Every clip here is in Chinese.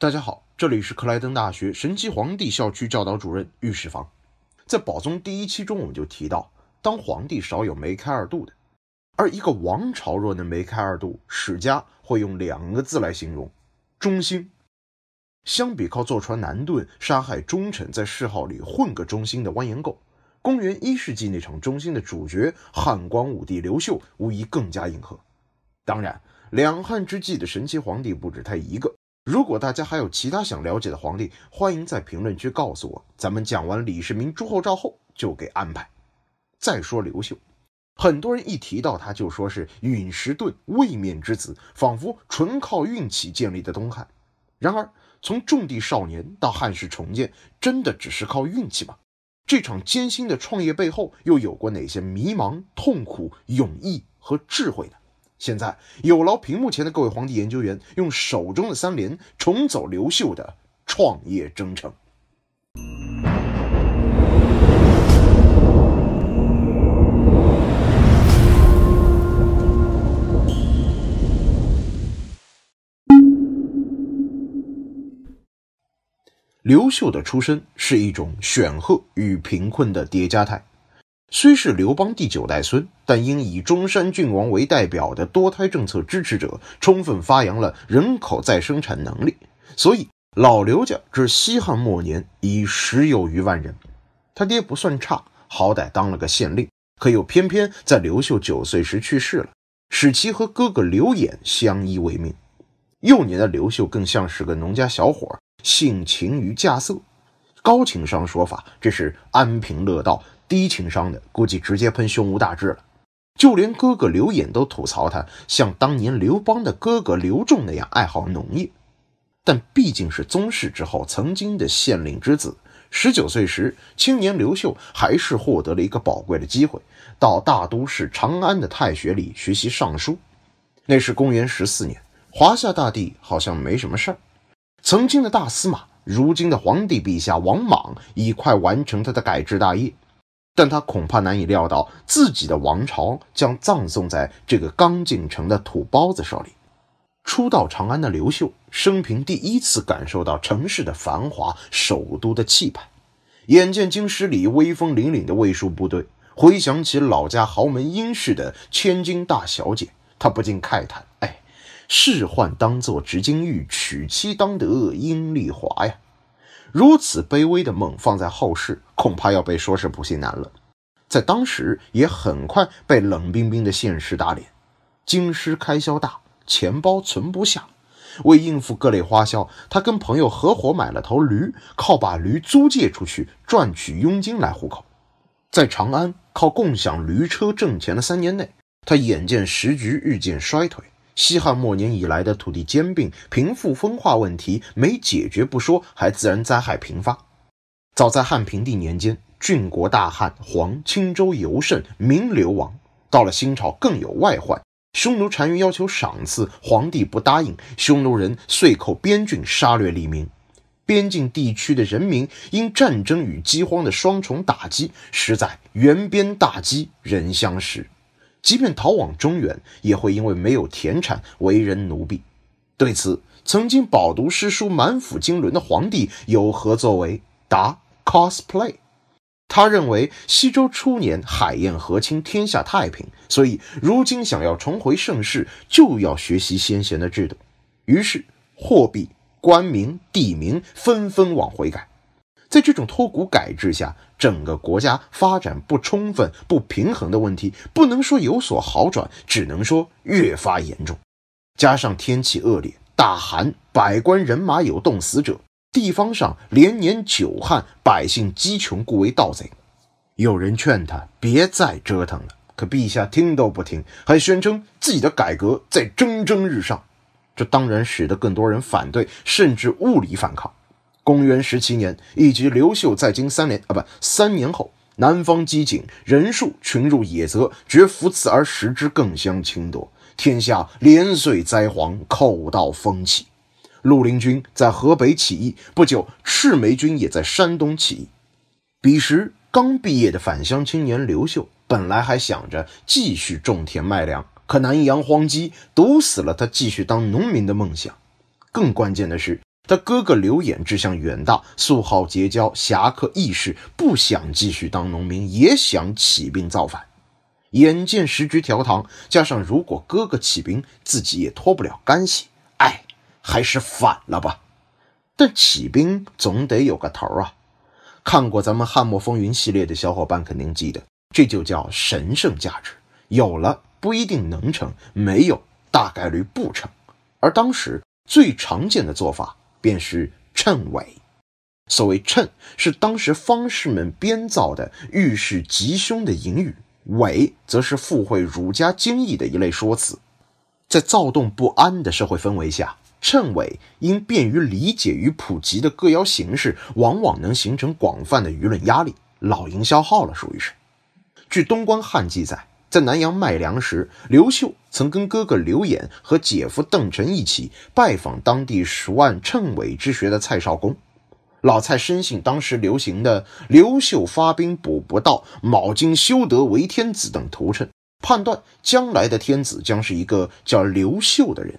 大家好，这里是克莱登大学神奇皇帝校区教导主任御史房。在《宝宗》第一期中，我们就提到，当皇帝少有梅开二度的，而一个王朝若能梅开二度，史家会用两个字来形容：忠心。相比靠坐船南遁、杀害忠臣，在谥号里混个忠心的蜿蜒狗，公元一世纪那场中心的主角汉光武帝刘秀，无疑更加硬核。当然，两汉之际的神奇皇帝不止他一个。如果大家还有其他想了解的皇帝，欢迎在评论区告诉我。咱们讲完李世民、朱厚照后，就给安排。再说刘秀，很多人一提到他，就说是陨石盾位面之子，仿佛纯靠运气建立的东汉。然而，从种地少年到汉室重建，真的只是靠运气吗？这场艰辛的创业背后，又有过哪些迷茫、痛苦、勇毅和智慧呢？现在有劳屏幕前的各位皇帝研究员，用手中的三连重走刘秀的创业征程。刘秀的出身是一种选赫与贫困的叠加态。虽是刘邦第九代孙，但因以中山郡王为代表的多胎政策支持者充分发扬了人口再生产能力，所以老刘家至西汉末年已十有余万人。他爹不算差，好歹当了个县令，可又偏偏在刘秀九岁时去世了，使其和哥哥刘演相依为命。幼年的刘秀更像是个农家小伙，性情于稼穑。高情商说法，这是安贫乐道。低情商的估计直接喷胸无大志了，就连哥哥刘演都吐槽他像当年刘邦的哥哥刘仲那样爱好农业，但毕竟是宗室之后，曾经的县令之子。十九岁时，青年刘秀还是获得了一个宝贵的机会，到大都市长安的太学里学习尚书。那是公元十四年，华夏大地好像没什么事儿。曾经的大司马，如今的皇帝陛下王莽已快完成他的改制大业。但他恐怕难以料到，自己的王朝将葬送在这个刚进城的土包子手里。初到长安的刘秀，生平第一次感受到城市的繁华，首都的气派。眼见京师里威风凛凛的卫戍部队，回想起老家豪门殷氏的千金大小姐，他不禁慨叹：“哎，仕宦当作执金玉，娶妻当得英丽华呀！”如此卑微的梦，放在后世恐怕要被说是不信男了。在当时也很快被冷冰冰的现实打脸。京师开销大，钱包存不下，为应付各类花销，他跟朋友合伙买了头驴，靠把驴租借出去赚取佣金来糊口。在长安靠共享驴车挣钱的三年内，他眼见时局日渐衰退。西汉末年以来的土地兼并、贫富分化问题没解决不说，还自然灾害频发。早在汉平帝年间，郡国大旱，黄青州尤甚，民流亡。到了新朝，更有外患，匈奴单于要求赏赐，皇帝不答应，匈奴人遂寇边郡，杀掠黎民。边境地区的人民因战争与饥荒的双重打击，实在“远边大饥，人相食”。即便逃往中原，也会因为没有田产为人奴婢。对此，曾经饱读诗书、满腹经纶的皇帝有何作为？答：cosplay。他认为西周初年海晏河清，天下太平，所以如今想要重回盛世，就要学习先贤的制度。于是，货币、官名、地名纷纷往回改。在这种脱骨改制下，整个国家发展不充分、不平衡的问题，不能说有所好转，只能说越发严重。加上天气恶劣，大寒，百官人马有冻死者；地方上连年久旱，百姓饥穷，故为盗贼。有人劝他别再折腾了，可陛下听都不听，还宣称自己的改革在蒸蒸日上。这当然使得更多人反对，甚至物理反抗。公元十七年，以及刘秀在京三年啊，不，三年后，南方饥馑，人数群入野泽，绝服此而食之，更相侵夺。天下连岁灾荒，寇盗风起。绿林军在河北起义，不久，赤眉军也在山东起义。彼时刚毕业的返乡青年刘秀，本来还想着继续种田卖粮，可南阳荒鸡堵死了他继续当农民的梦想。更关键的是。他哥哥刘演志向远大，素好结交侠客义士，不想继续当农民，也想起兵造反。眼见时局调堂，加上如果哥哥起兵，自己也脱不了干系。哎，还是反了吧。但起兵总得有个头啊。看过咱们《汉末风云》系列的小伙伴肯定记得，这就叫神圣价值。有了不一定能成，没有大概率不成。而当时最常见的做法。便是谶纬。所谓谶，是当时方士们编造的预示吉凶的隐语；纬，则是附会儒家经义的一类说辞。在躁动不安的社会氛围下，谶纬因便于理解与普及的各谣形式，往往能形成广泛的舆论压力。老营销号了，属于是。据东观汉记载。在南阳卖粮时，刘秀曾跟哥哥刘演和姐夫邓晨一起拜访当地熟谙谶纬之学的蔡少公。老蔡深信当时流行的“刘秀发兵补不到，卯金修德为天子”等头谶，判断将来的天子将是一个叫刘秀的人。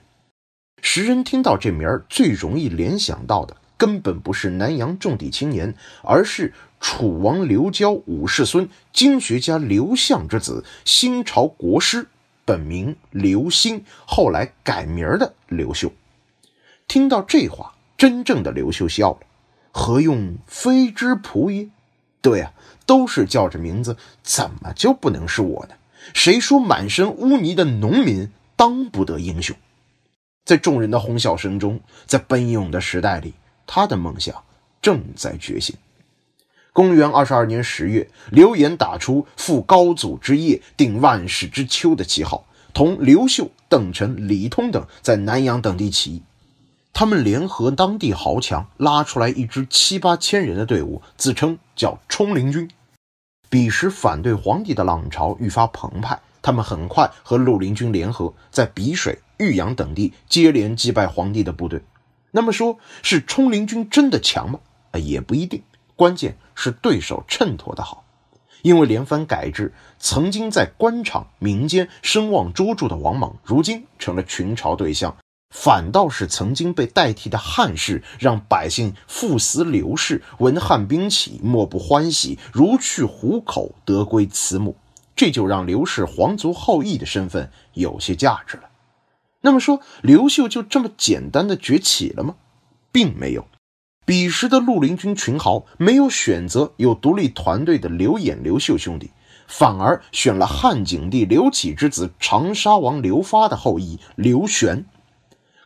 时人听到这名儿，最容易联想到的。根本不是南阳重地青年，而是楚王刘交五世孙、经学家刘向之子、新朝国师，本名刘兴，后来改名的刘秀。听到这话，真正的刘秀笑了：“何用非之仆耶？”对啊，都是叫着名字，怎么就不能是我呢？谁说满身污泥的农民当不得英雄？在众人的哄笑声中，在奔涌的时代里。他的梦想正在觉醒。公元二十二年十月，刘演打出“赴高祖之业，定万世之秋”的旗号，同刘秀、邓晨、李通等在南阳等地起义。他们联合当地豪强，拉出来一支七八千人的队伍，自称叫冲灵军。彼时反对皇帝的浪潮愈发澎湃，他们很快和绿林军联合，在比水、玉阳等地接连击败皇帝的部队。那么说是冲灵军真的强吗？啊，也不一定。关键是对手衬托的好，因为连番改制，曾经在官场、民间声望卓著的王莽，如今成了群嘲对象；反倒是曾经被代替的汉室，让百姓赴死刘氏，闻汉兵起，莫不欢喜，如去虎口得归慈母。这就让刘氏皇族后裔的身份有些价值了。那么说，刘秀就这么简单的崛起了吗？并没有。彼时的绿林军群豪没有选择有独立团队的刘演、刘秀兄弟，反而选了汉景帝刘启之子长沙王刘发的后裔刘玄。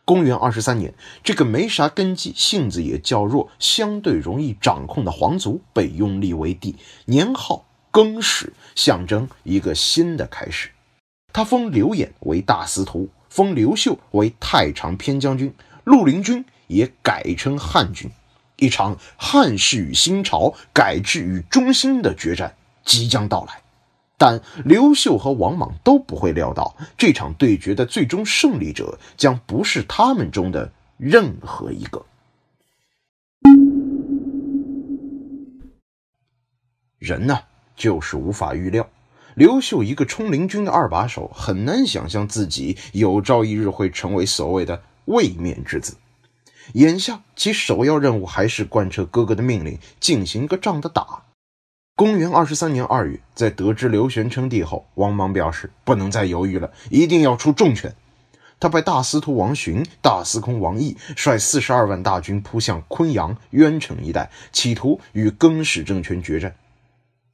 公元二十三年，这个没啥根基、性子也较弱、相对容易掌控的皇族被拥立为帝，年号更始，象征一个新的开始。他封刘演为大司徒。封刘秀为太常偏将军，绿林军也改称汉军。一场汉室与新朝改制与中兴的决战即将到来，但刘秀和王莽都不会料到，这场对决的最终胜利者将不是他们中的任何一个。人呢，就是无法预料。刘秀一个冲灵军的二把手，很难想象自己有朝一日会成为所谓的位面之子。眼下其首要任务还是贯彻哥哥的命令，进行个仗的打。公元二十三年二月，在得知刘玄称帝后，王莽表示不能再犹豫了，一定要出重拳。他派大司徒王寻、大司空王毅率四十二万大军扑向昆阳、渊城一带，企图与更始政权决战。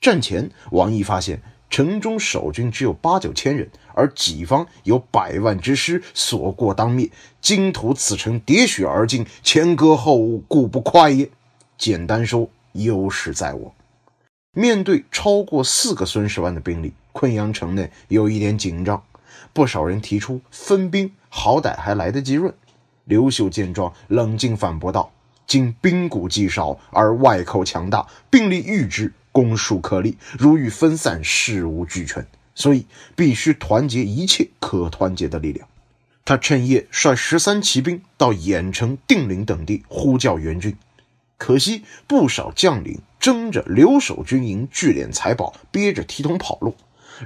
战前，王毅发现。城中守军只有八九千人，而己方有百万之师，所过当灭。今图此城叠雪而进，前歌后舞，故不快也。简单说，优势在我。面对超过四个孙十万的兵力，昆阳城内有一点紧张，不少人提出分兵，好歹还来得及润。刘秀见状，冷静反驳道：“今兵谷既少，而外寇强大，兵力愈之。”攻数克力，如欲分散，事无俱全，所以必须团结一切可团结的力量。他趁夜率十三骑兵到兖城、定陵等地呼叫援军，可惜不少将领争着留守军营聚敛财宝，憋着提桶跑路。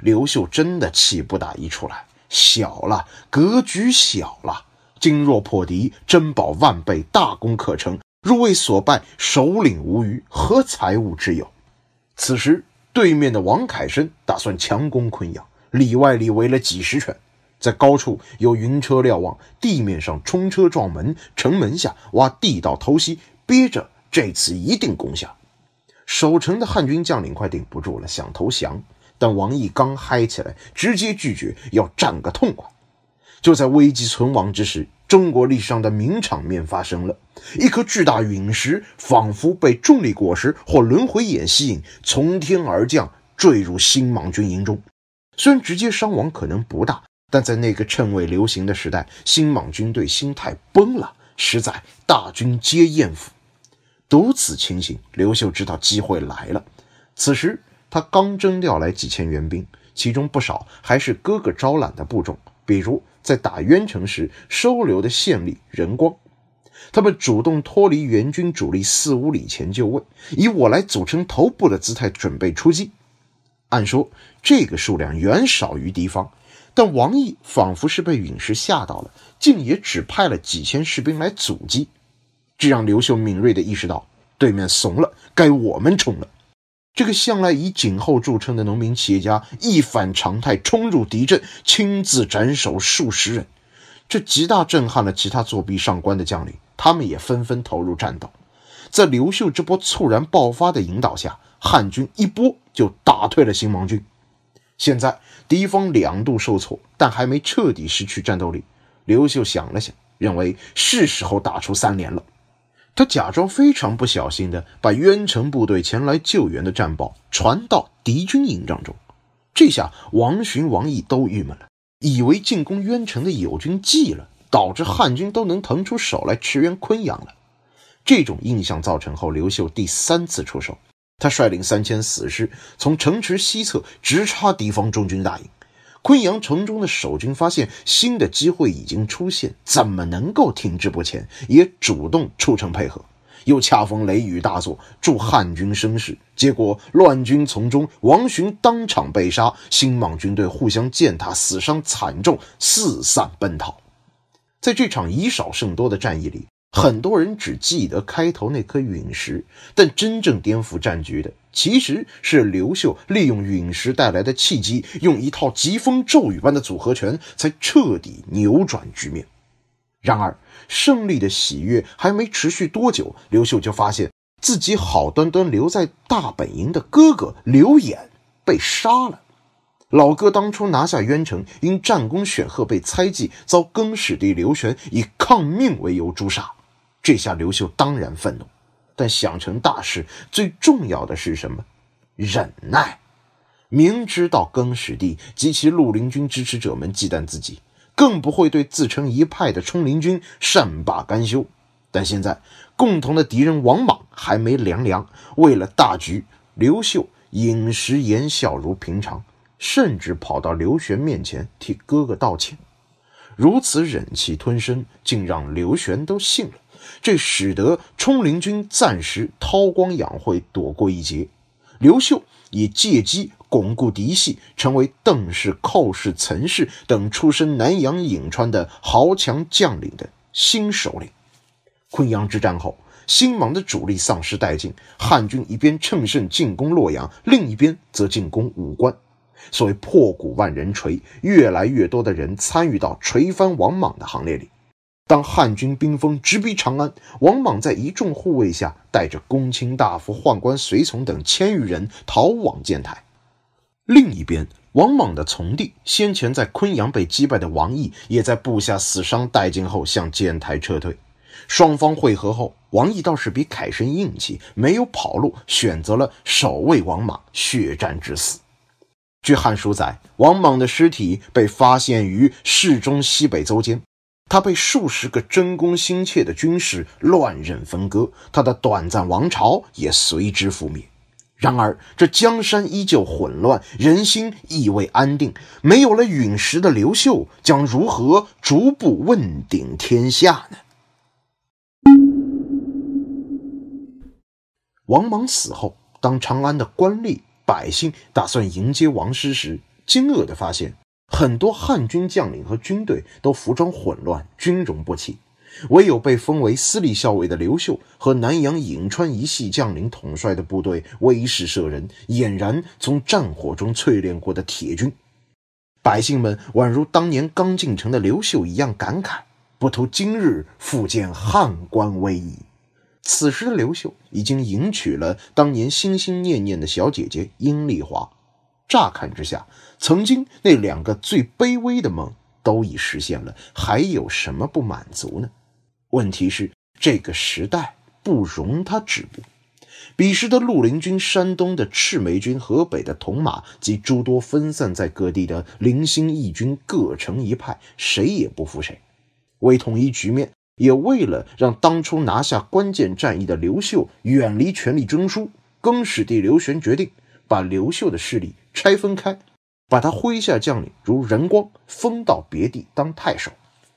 刘秀真的气不打一处来，小了，格局小了。今若破敌，珍宝万倍，大功可成；若为所败，首领无余，何财物之有？此时，对面的王凯生打算强攻昆阳，里外里围了几十圈，在高处有云车瞭望，地面上冲车撞门，城门下挖地道偷袭，憋着这次一定攻下。守城的汉军将领快顶不住了，想投降，但王毅刚嗨起来，直接拒绝，要战个痛快。就在危机存亡之时。中国历史上的名场面发生了一颗巨大陨石，仿佛被重力果实或轮回眼吸引，从天而降，坠入星芒军营中。虽然直接伤亡可能不大，但在那个称谓流行的时代，星芒军队心态崩了，实在大军皆厌腐。独此情形，刘秀知道机会来了。此时他刚征调来几千援兵，其中不少还是哥哥招揽的部众，比如。在打渊城时收留的县吏任光，他们主动脱离援军主力四五里前就位，以我来组成头部的姿态准备出击。按说这个数量远少于敌方，但王毅仿佛是被陨石吓到了，竟也只派了几千士兵来阻击。这让刘秀敏锐的意识到，对面怂了，该我们冲了。这个向来以井后著称的农民企业家一反常态，冲入敌阵，亲自斩首数十人，这极大震撼了其他作弊上官的将领，他们也纷纷投入战斗。在刘秀这波猝然爆发的引导下，汉军一波就打退了新王军。现在敌方两度受挫，但还没彻底失去战斗力。刘秀想了想，认为是时候打出三连了。他假装非常不小心的把渊城部队前来救援的战报传到敌军营帐中，这下王寻、王毅都郁闷了，以为进攻渊城的友军计了，导致汉军都能腾出手来驰援昆阳了。这种印象造成后，刘秀第三次出手，他率领三千死士从城池西侧直插敌方中军大营。昆阳城中的守军发现新的机会已经出现，怎么能够停滞不前？也主动出城配合，又恰逢雷雨大作，助汉军生势。结果乱军从中，王寻当场被杀，新莽军队互相践踏，死伤惨重，四散奔逃。在这场以少胜多的战役里。很多人只记得开头那颗陨石，但真正颠覆战局的其实是刘秀利用陨石带来的契机，用一套疾风骤雨般的组合拳才彻底扭转局面。然而，胜利的喜悦还没持续多久，刘秀就发现自己好端端留在大本营的哥哥刘演被杀了。老哥当初拿下渊城，因战功显赫被猜忌，遭更始帝刘玄以抗命为由诛杀。这下刘秀当然愤怒，但想成大事最重要的是什么？忍耐。明知道更始帝及其绿林军支持者们忌惮自己，更不会对自称一派的冲林军善罢甘休。但现在共同的敌人王莽还没凉凉，为了大局，刘秀饮食言笑如平常，甚至跑到刘玄面前替哥哥道歉。如此忍气吞声，竟让刘玄都信了。这使得冲灵军暂时韬光养晦，躲过一劫。刘秀也借机巩固嫡系，成为邓氏、寇氏、岑氏等出身南阳、颍川的豪强将领的新首领。昆阳之战后，新莽的主力丧失殆尽，汉军一边乘胜进攻洛阳，另一边则进攻武关。所谓“破鼓万人锤”，越来越多的人参与到锤翻王莽的行列里。当汉军兵锋直逼长安，王莽在一众护卫下，带着公卿大夫、宦官随从等千余人逃往建台。另一边，王莽的从弟先前在昆阳被击败的王毅，也在部下死伤殆尽后向建台撤退。双方会合后，王毅倒是比凯神硬气，没有跑路，选择了守卫王莽，血战至死。据《汉书》载，王莽的尸体被发现于市中西北邹间。他被数十个争功心切的军士乱刃分割，他的短暂王朝也随之覆灭。然而，这江山依旧混乱，人心亦未安定。没有了陨石的刘秀，将如何逐步问鼎天下呢？王莽死后，当长安的官吏百姓打算迎接王师时，惊愕的发现。很多汉军将领和军队都服装混乱，军容不齐，唯有被封为私立校尉的刘秀和南阳颍川一系将领统帅的部队威势慑人，俨然从战火中淬炼过的铁军。百姓们宛如当年刚进城的刘秀一样感慨：“不图今日复见汉官威仪。”此时的刘秀已经迎娶了当年心心念念的小姐姐阴丽华。乍看之下，曾经那两个最卑微的梦都已实现了，还有什么不满足呢？问题是这个时代不容他止步。彼时的绿林军、山东的赤眉军、河北的铜马及诸多分散在各地的零星义军，各成一派，谁也不服谁。为统一局面，也为了让当初拿下关键战役的刘秀远离权力中枢，更始帝刘玄决定把刘秀的势力拆分开。把他麾下将领如人光封到别地当太守，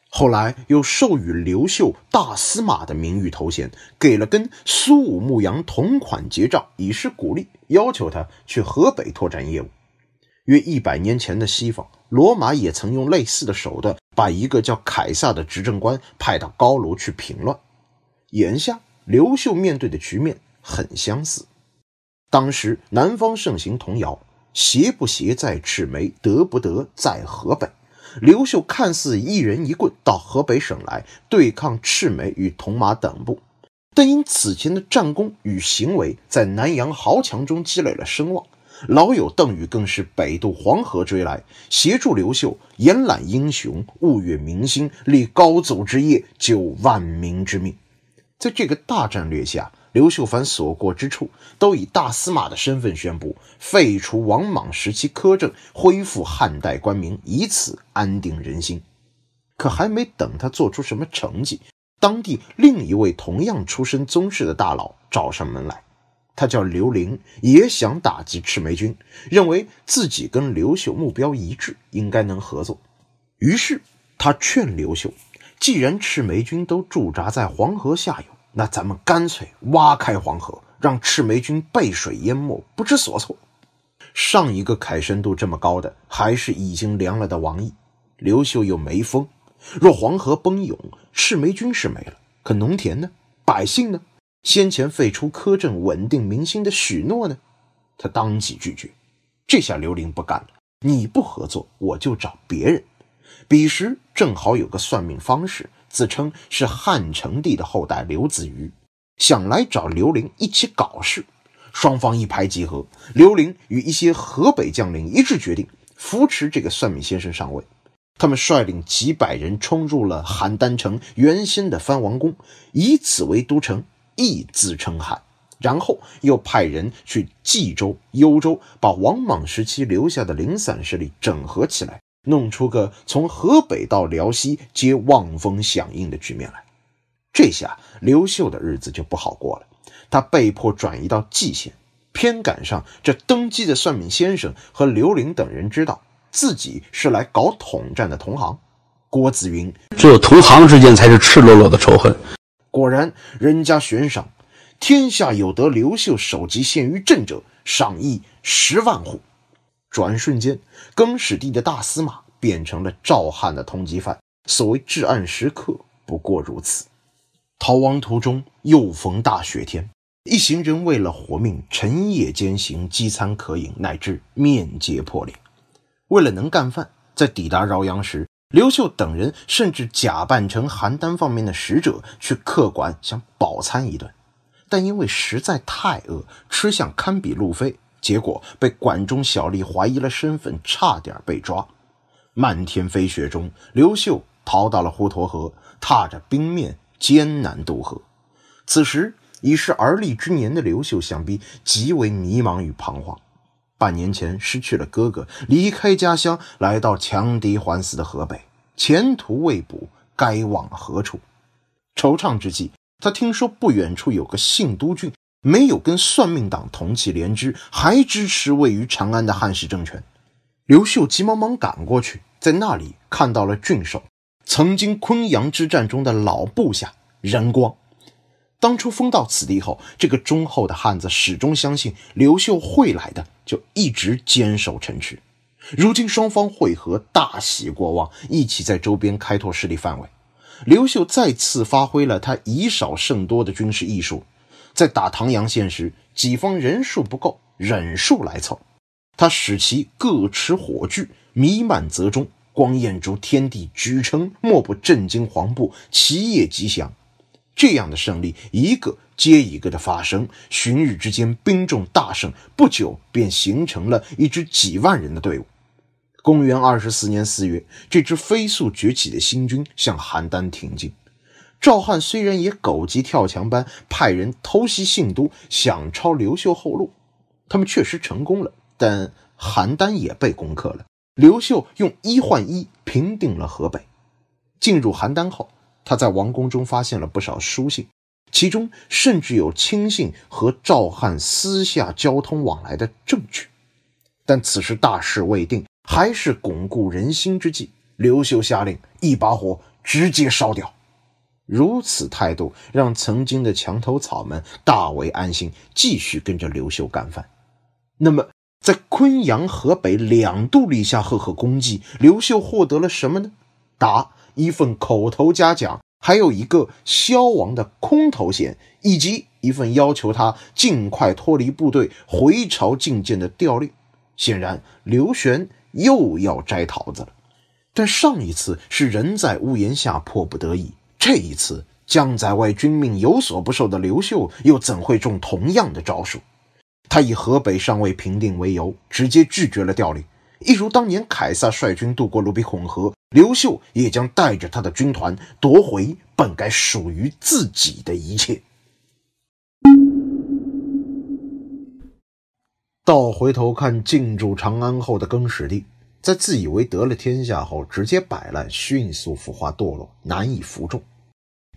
后来又授予刘秀大司马的名誉头衔，给了跟苏武牧羊同款结账，以示鼓励，要求他去河北拓展业务。约一百年前的西方，罗马也曾用类似的手段把一个叫凯撒的执政官派到高卢去平乱。眼下，刘秀面对的局面很相似。当时南方盛行童谣。邪不邪在赤眉，得不得在河北。刘秀看似一人一棍到河北省来对抗赤眉与铜马等部，但因此前的战功与行为，在南阳豪强中积累了声望。老友邓禹更是北渡黄河追来，协助刘秀延揽英雄，物悦明星，立高祖之业，救万民之命。在这个大战略下。刘秀凡所过之处，都以大司马的身份宣布废除王莽时期苛政，恢复汉代官名，以此安定人心。可还没等他做出什么成绩，当地另一位同样出身宗室的大佬找上门来。他叫刘玲，也想打击赤眉军，认为自己跟刘秀目标一致，应该能合作。于是他劝刘秀，既然赤眉军都驻扎在黄河下游。那咱们干脆挖开黄河，让赤眉军被水淹没，不知所措。上一个凯深度这么高的，还是已经凉了的王毅。刘秀又没封。若黄河崩涌，赤眉军是没了，可农田呢？百姓呢？先前废除苛政、稳定民心的许诺呢？他当即拒绝。这下刘玲不干了：“你不合作，我就找别人。”彼时正好有个算命方式。自称是汉成帝的后代刘子瑜，想来找刘玲一起搞事。双方一拍即合，刘玲与一些河北将领一致决定扶持这个算命先生上位。他们率领几百人冲入了邯郸城原先的藩王宫，以此为都城，亦自称汉。然后又派人去冀州、幽州，把王莽时期留下的零散势力整合起来。弄出个从河北到辽西皆望风响应的局面来，这下刘秀的日子就不好过了。他被迫转移到蓟县，偏赶上这登基的算命先生和刘伶等人知道自己是来搞统战的同行。郭子云，只有同行之间才是赤裸裸的仇恨。果然，人家悬赏，天下有得刘秀首级献于朕者，赏亿十万户。转瞬间，更始帝的大司马变成了赵汉的通缉犯。所谓至暗时刻，不过如此。逃亡途中又逢大雪天，一行人为了活命，晨夜兼行，饥餐渴饮，乃至面皆破裂。为了能干饭，在抵达饶阳时，刘秀等人甚至假扮成邯郸方面的使者去客馆，想饱餐一顿，但因为实在太饿，吃相堪比路飞。结果被管中小吏怀疑了身份，差点被抓。漫天飞雪中，刘秀逃到了滹沱河，踏着冰面艰难渡河。此时已是而立之年的刘秀，想必极为迷茫与彷徨。半年前失去了哥哥，离开家乡，来到强敌环伺的河北，前途未卜，该往何处？惆怅之际，他听说不远处有个信都郡。没有跟算命党同气连枝，还支持位于长安的汉室政权。刘秀急忙忙赶过去，在那里看到了郡守，曾经昆阳之战中的老部下任光。当初封到此地后，这个忠厚的汉子始终相信刘秀会来的，就一直坚守城池。如今双方会合，大喜过望，一起在周边开拓势力范围。刘秀再次发挥了他以少胜多的军事艺术。在打唐阳县时，己方人数不够，忍数来凑。他使其各持火炬，弥漫泽中，光焰逐天地，举城莫不震惊。黄布其业吉祥，这样的胜利一个接一个的发生，旬日之间，兵众大胜，不久便形成了一支几万人的队伍。公元二十四年四月，这支飞速崛起的新军向邯郸挺进。赵汉虽然也狗急跳墙般派人偷袭信都，想抄刘秀后路，他们确实成功了，但邯郸也被攻克了。刘秀用一换一平定了河北。进入邯郸后，他在王宫中发现了不少书信，其中甚至有亲信和赵汉私下交通往来的证据。但此时大事未定，还是巩固人心之际，刘秀下令一把火直接烧掉。如此态度，让曾经的墙头草们大为安心，继续跟着刘秀干饭。那么，在昆阳、河北两度立下赫赫功绩，刘秀获得了什么呢？答：一份口头嘉奖，还有一个消亡的空头衔，以及一份要求他尽快脱离部队回朝觐见的调令。显然，刘玄又要摘桃子了。但上一次是人在屋檐下，迫不得已。这一次，将在外军命有所不受的刘秀，又怎会中同样的招数？他以河北尚未平定为由，直接拒绝了调令。一如当年凯撒率军渡过卢比孔河，刘秀也将带着他的军团夺回本该属于自己的一切。倒回头看，进驻长安后的更始帝。在自以为得了天下后，直接摆烂，迅速腐化堕落，难以服众。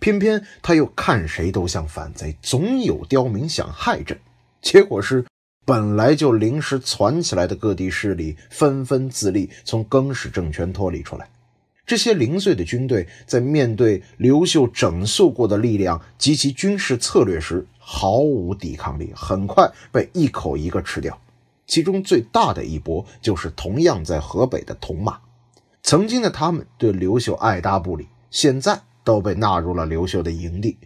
偏偏他又看谁都像反贼，总有刁民想害朕。结果是，本来就临时攒起来的各地势力纷纷自立，从更始政权脱离出来。这些零碎的军队，在面对刘秀整肃过的力量及其军事策略时，毫无抵抗力，很快被一口一个吃掉。其中最大的一波就是同样在河北的铜马，曾经的他们对刘秀爱搭不理，现在都被纳入了刘秀的营地。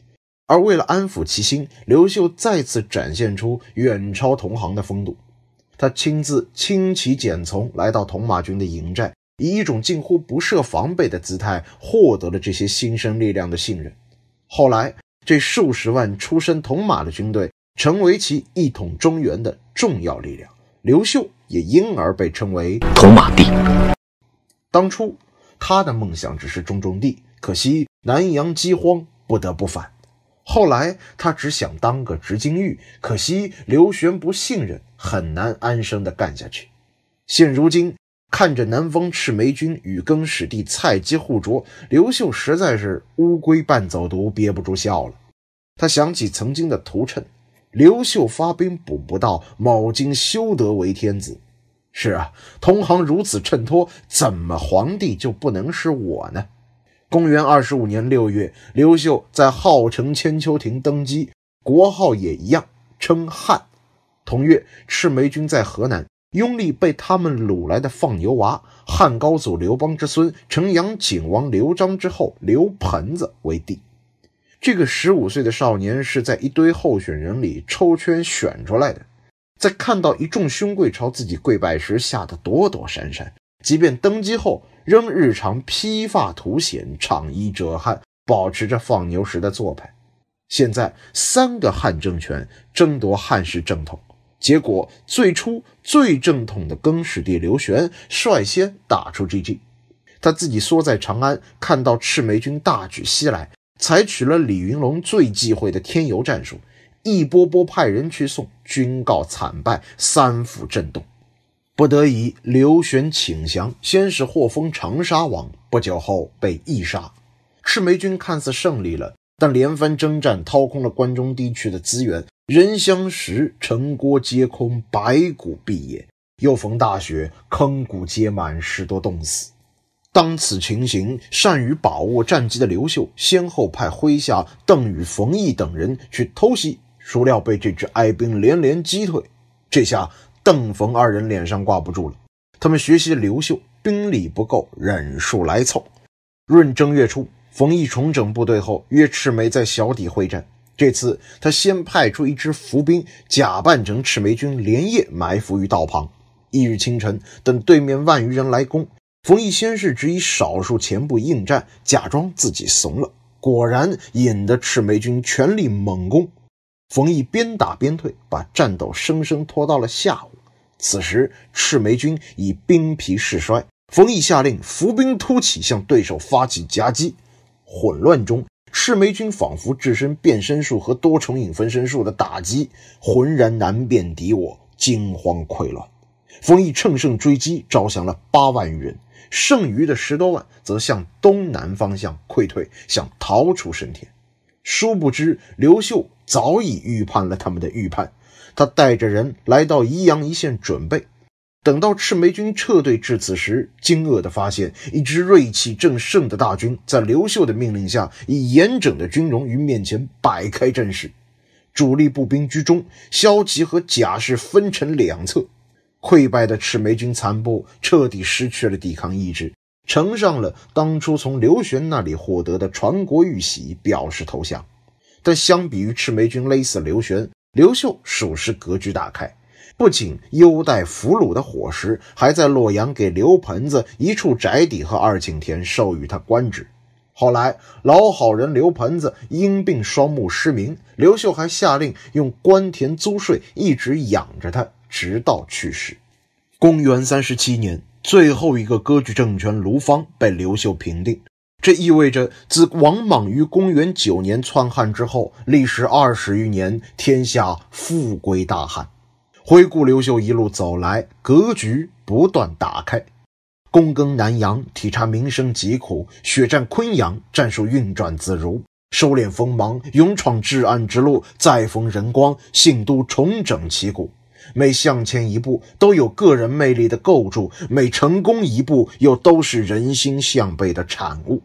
而为了安抚其心，刘秀再次展现出远超同行的风度，他亲自轻骑简从来到铜马军的营寨，以一种近乎不设防备的姿态，获得了这些新生力量的信任。后来，这数十万出身铜马的军队成为其一统中原的重要力量。刘秀也因而被称为“铜马帝”。当初他的梦想只是种种地，可惜南阳饥荒，不得不反。后来他只想当个执金玉，可惜刘玄不信任，很难安生的干下去。现如今看着南方赤眉军与更始帝蔡姬互啄，刘秀实在是乌龟半走读，憋不住笑了。他想起曾经的屠城。刘秀发兵补不到，某今修德为天子。是啊，同行如此衬托，怎么皇帝就不能是我呢？公元二十五年六月，刘秀在号称千秋亭登基，国号也一样，称汉。同月，赤眉军在河南拥立被他们掳来的放牛娃汉高祖刘邦之孙城阳景王刘章之后刘盆子为帝。这个十五岁的少年是在一堆候选人里抽签选出来的，在看到一众兄贵朝自己跪拜时，吓得躲躲闪闪。即便登基后，仍日常披发图险，长衣遮汗，保持着放牛时的做派。现在，三个汉政权争夺汉室正统，结果最初最正统的更始帝刘玄率先打出 GG，他自己缩在长安，看到赤眉军大举西来。采取了李云龙最忌讳的添油战术，一波波派人去送军告，惨败三府震动，不得已刘玄请降，先是获封长沙王，不久后被缢杀。赤眉军看似胜利了，但连番征战掏空了关中地区的资源，人相食，城郭皆空，白骨蔽野。又逢大雪，坑谷皆满，十多冻死。当此情形，善于把握战机的刘秀先后派麾下邓禹、冯异等人去偷袭，孰料被这支哀兵连连击退。这下邓冯二人脸上挂不住了，他们学习刘秀，兵力不够，忍术来凑。闰正月初，冯异重整部队后，约赤眉在小底会战。这次他先派出一支伏兵，假扮成赤眉军，连夜埋伏于道旁。翌日清晨，等对面万余人来攻。冯毅先是只以少数前部应战，假装自己怂了，果然引得赤眉军全力猛攻。冯毅边打边退，把战斗生生拖到了下午。此时赤眉军已兵疲势衰，冯毅下令伏兵突起，向对手发起夹击。混乱中，赤眉军仿佛置身变身术和多重影分身术的打击，浑然难辨敌我，惊慌溃乱。冯毅乘胜追击，招降了八万余人。剩余的十多万则向东南方向溃退，想逃出升天。殊不知，刘秀早已预判了他们的预判。他带着人来到宜阳一线准备。等到赤眉军撤退至此时，惊愕地发现一支锐气正盛的大军，在刘秀的命令下，以严整的军容于面前摆开阵势，主力步兵居中，骁骑和甲士分成两侧。溃败的赤眉军残部彻底失去了抵抗意志，呈上了当初从刘玄那里获得的传国玉玺，表示投降。但相比于赤眉军勒死刘玄，刘秀属实格局大开，不仅优待俘虏的伙食，还在洛阳给刘盆子一处宅邸和二顷田，授予他官职。后来老好人刘盆子因病双目失明，刘秀还下令用官田租税一直养着他。直到去世。公元三十七年，最后一个割据政权卢芳被刘秀平定，这意味着自王莽于公元九年篡汉之后，历时二十余年，天下复归大汉。回顾刘秀一路走来，格局不断打开，躬耕南阳，体察民生疾苦，血战昆阳，战术运转自如，收敛锋芒，勇闯至暗之路，再逢仁光，信都重整旗鼓。每向前一步，都有个人魅力的构筑；每成功一步，又都是人心向背的产物。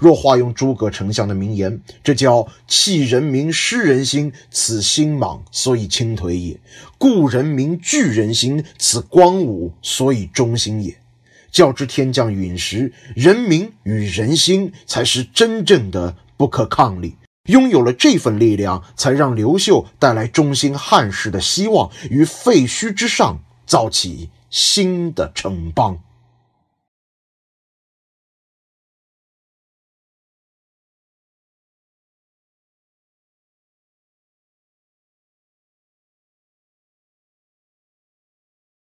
若化用诸葛丞相的名言，这叫弃人民失人心，此心莽所以轻颓也；故人民聚人心，此光武所以忠心也。较之天降陨石，人民与人心才是真正的不可抗力。拥有了这份力量，才让刘秀带来忠心汉室的希望，于废墟之上造起新的城邦。